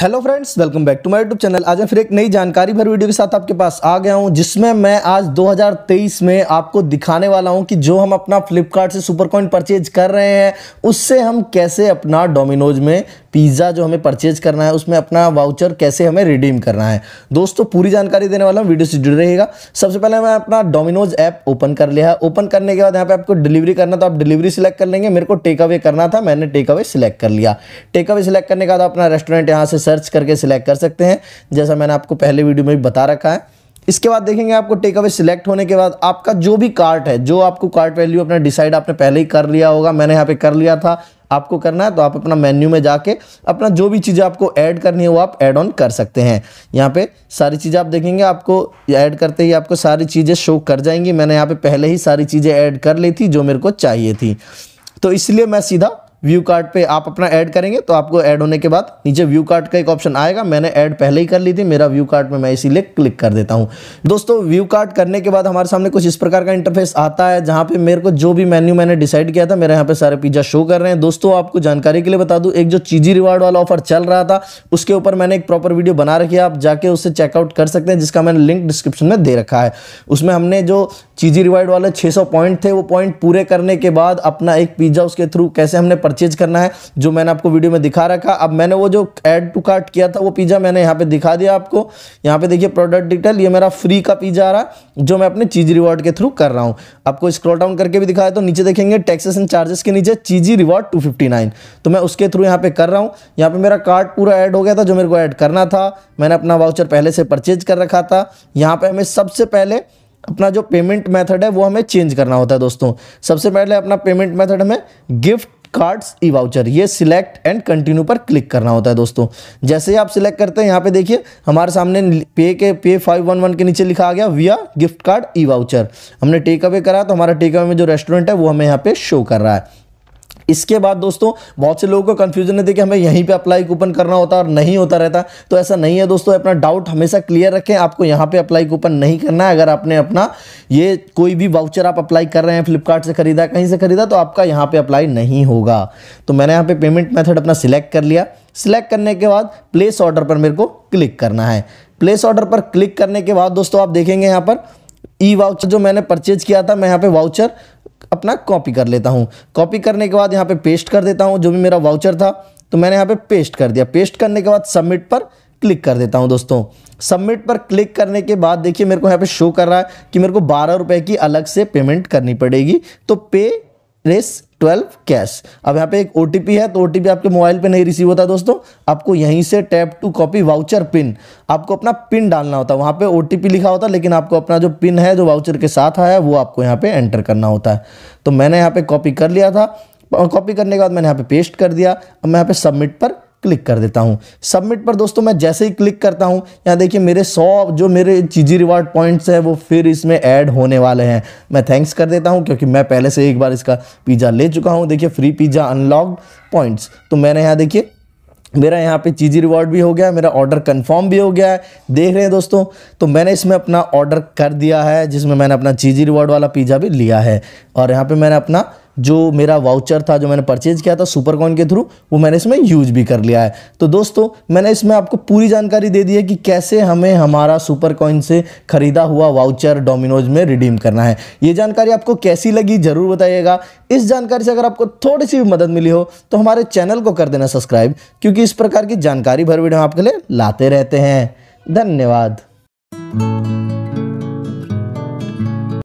hello friends welcome back to my YouTube channel आज मैं फिर एक नई जानकारी भर वीडियो के साथ आपके पास आ गया हूं जिसमें मैं आज 2023 में आपको दिखाने वाला हूं कि जो हम अपना फ्लिपकार्ट से सुपर कॉइन परचेज कर रहे हैं उससे हम कैसे अपना डोमिनोज में पिज़्ज़ा जो हमें परचेज करना है उसमें अपना वाउचर कैसे हमें रिडीम करना है दोस्तों पूरी जानकारी देने वाला हूँ वीडियो से जुड़ रहेगा सबसे पहले मैं अपना डोमिनोज ऐप ओपन कर लिया है ओपन करने के बाद यहाँ पे आपको डिलीवरी करना तो आप डिलीवरी सिलेक्ट कर लेंगे मेरे को टेक अवे करना था मैंने टेक अवे सिलेक्ट कर लिया टेक अवे सिलेक्ट करने के बाद अपना रेस्टोरेंट यहाँ से सर्च करके सिलेक्ट कर सकते हैं जैसा मैंने आपको पहले वीडियो में बता रखा है इसके बाद देखेंगे आपको टेक अवे सिलेक्ट होने के बाद आपका जो भी कार्ट है जो आपको कार्ट वैल्यू अपना डिसाइड आपने पहले ही कर लिया होगा मैंने यहाँ पे कर लिया था आपको करना है तो आप अपना मेन्यू में जाके अपना जो भी चीज़ें आपको ऐड करनी है वो आप ऐड ऑन कर सकते हैं यहाँ पे सारी चीज़ें आप देखेंगे आपको ऐड करते ही आपको सारी चीज़ें शो कर जाएंगी मैंने यहाँ पे पहले ही सारी चीज़ें ऐड कर ली थी जो मेरे को चाहिए थी तो इसलिए मैं सीधा व्यू कार्ड पे आप अपना ऐड करेंगे तो आपको ऐड होने के बाद नीचे व्यू कार्ड का एक ऑप्शन आएगा मैंने ऐड पहले ही कर ली थी मेरा व्यू कार्ड में मैं इसीलिए क्लिक कर देता हूँ दोस्तों व्यू कार्ड करने के बाद हमारे सामने कुछ इस प्रकार का इंटरफेस आता है जहाँ पे मेरे को जो भी मेन्यू मैंने डिसाइड किया था मेरे यहाँ पे सारे पिज्जा शो कर रहे हैं दोस्तों आपको जानकारी के लिए बता दूँ एक जो चीजी रिवार्ड वाला ऑफर चल रहा था उसके ऊपर मैंने एक प्रॉपर वीडियो बना रखी है आप जाके उससे चेकआउट कर सकते हैं जिसका मैंने लिंक डिस्क्रिप्शन में दे रखा है उसमें हमने जो चीजी रिवार्ड वाले 600 पॉइंट थे वो पॉइंट पूरे करने के बाद अपना एक पिज्जा उसके थ्रू कैसे हमने परचेज करना है जो मैंने आपको वीडियो में दिखा रखा अब मैंने वो जो एड टू कार्ट किया था वो पिज़्ज़ा मैंने यहाँ पे दिखा दिया आपको यहाँ पे देखिए प्रोडक्ट डिटेल ये मेरा फ्री का पिज़्ज़ा आ रहा जो मैं अपने चीज़ी रिवॉर्ड के थ्रू कर रहा हूँ आपको स्क्रॉल डाउन करके भी दिखाया तो नीचे देखेंगे टैक्सेस एंड चार्जेस के नीचे चीज़ी रिवॉर्ड टू तो मैं उसके थ्रू यहाँ पे कर रहा हूँ यहाँ पे मेरा कार्ड पूरा ऐड हो गया था जो मेरे को ऐड करना था मैंने अपना वाउचर पहले से परचेज कर रखा था यहाँ पर हमें सबसे पहले अपना जो पेमेंट मेथड है वो हमें चेंज करना होता है दोस्तों सबसे पहले अपना पेमेंट मेथड हमें गिफ्ट कार्ड्स ई वाउचर ये सिलेक्ट एंड कंटिन्यू पर क्लिक करना होता है दोस्तों जैसे ही आप सिलेक्ट करते हैं यहाँ पे देखिए हमारे सामने पे के पे फाइव वन वन के नीचे लिखा आ गया via gift card e voucher हमने टेक अवे करा तो हमारा टेक अवे में जो रेस्टोरेंट है वो हमें यहाँ पे शो कर रहा है इसके बाद दोस्तों बहुत से लोगों को कंफ्यूजन है देखिए हमें यहीं पे अप्लाई कूपन करना होता और नहीं होता रहता तो ऐसा नहीं है दोस्तों अपना डाउट हमेशा क्लियर रखें आपको यहाँ पे अप्लाई कूपन नहीं करना है अगर आपने अपना ये कोई भी वाउचर आप अप्लाई कर रहे हैं फ्लिपकार्ट से खरीदा कहीं से खरीदा तो आपका यहाँ पर अप्लाई नहीं होगा तो मैंने यहाँ पर पेमेंट मैथड अपना सिलेक्ट कर लिया सिलेक्ट करने के बाद प्लेस ऑर्डर पर मेरे को क्लिक करना है प्लेस ऑर्डर पर क्लिक करने के बाद दोस्तों आप देखेंगे यहाँ पर ई वाउचर जो मैंने परचेज किया था मैं यहाँ पे वाउचर अपना कॉपी कर लेता हूँ कॉपी करने के बाद यहाँ पे पेस्ट कर देता हूँ जो भी मेरा वाउचर था तो मैंने यहाँ पे पेस्ट कर दिया पेस्ट करने के बाद सबमिट पर क्लिक कर देता हूँ दोस्तों सबमिट पर क्लिक करने के बाद देखिए मेरे को यहाँ पे शो कर रहा है कि मेरे को बारह रुपये की अलग से पेमेंट करनी पड़ेगी तो पे रेस ट्वेल्व कैश अब यहाँ पे एक ओ है तो ओ आपके मोबाइल पे नहीं रिसीव होता दोस्तों आपको यहीं से tap to copy voucher pin आपको अपना पिन डालना होता है वहाँ पे ओ लिखा होता है लेकिन आपको अपना जो पिन है जो वाउचर के साथ आया है वो आपको यहाँ पे एंटर करना होता है तो मैंने यहाँ पे कॉपी कर लिया था कॉपी करने के बाद मैंने यहाँ पे पेस्ट कर दिया अब मैं यहाँ पे सबमिट पर क्लिक कर देता हूँ सबमिट पर दोस्तों मैं जैसे ही क्लिक करता हूँ यहाँ देखिए मेरे सौ जो मेरे चीजी रिवार्ड पॉइंट्स हैं वो फिर इसमें ऐड होने वाले हैं मैं थैंक्स कर देता हूँ क्योंकि मैं पहले से एक बार इसका पिज़्ज़ा ले चुका हूँ देखिए फ्री पिज़्ज़ा अनलॉक पॉइंट्स तो मैंने यहाँ देखिए मेरा यहाँ पे चीज़ी रिवॉर्ड भी हो गया मेरा ऑर्डर कंफर्म भी हो गया है देख रहे हैं दोस्तों तो मैंने इसमें अपना ऑर्डर कर दिया है जिसमें मैंने अपना चीज़ी रिवॉर्ड वाला पिज़्ज़ा भी लिया है और यहाँ पे मैंने अपना जो मेरा वाउचर था जो मैंने परचेज किया था सुपर कॉइन के थ्रू वो मैंने इसमें यूज भी कर लिया है तो दोस्तों मैंने इसमें आपको पूरी जानकारी दे दी है कि कैसे हमें हमारा सुपर कॉइन से ख़रीदा हुआ वाउचर डोमिनोज में रिडीम करना है ये जानकारी आपको कैसी लगी ज़रूर बताइएगा इस जानकारी से अगर आपको थोड़ी सी भी मदद मिली हो तो हमारे चैनल को कर देना सब्सक्राइब क्योंकि इस प्रकार की जानकारी भर वीडियो आपके लिए लाते रहते हैं धन्यवाद